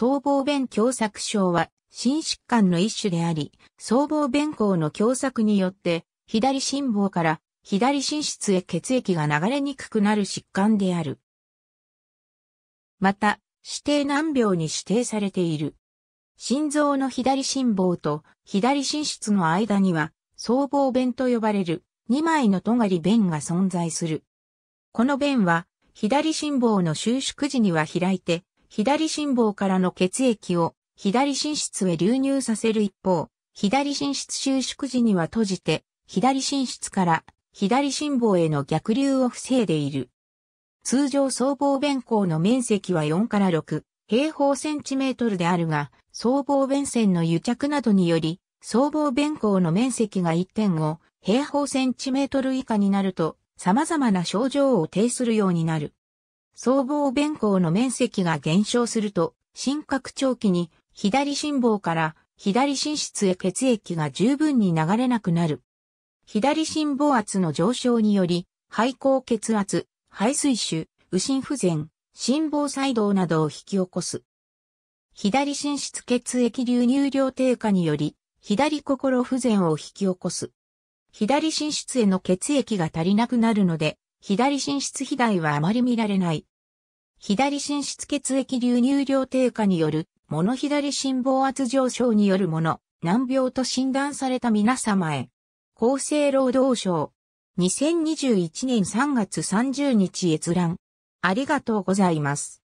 僧帽弁狭窄症は、心疾患の一種であり、僧帽弁孔の狭窄によって、左心房から左心室へ血液が流れにくくなる疾患である。また、指定難病に指定されている。心臓の左心房と左心室の間には、僧帽弁と呼ばれる2枚の尖り弁が存在する。この弁は、左心房の収縮時には開いて、左心房からの血液を左心室へ流入させる一方、左心室収縮時には閉じて、左心室から左心房への逆流を防いでいる。通常僧帽弁孔の面積は4から6平方センチメートルであるが、僧帽弁線の癒着などにより、僧帽弁孔の面積が1.5平方センチメートル以下になると、様々な症状を呈するようになる。僧帽弁行の面積が減少すると、心拡張器に左心房から左心室へ血液が十分に流れなくなる。左心房圧の上昇により、肺高血圧、肺水腫、右心不全、心房細動などを引き起こす。左心室血液流入量低下により、左心不全を引き起こす。左心室への血液が足りなくなるので、左心室肥大はあまり見られない。左心室血液流入量低下による、もの左心房圧上昇によるもの、難病と診断された皆様へ。厚生労働省。2021年3月30日閲覧。ありがとうございます。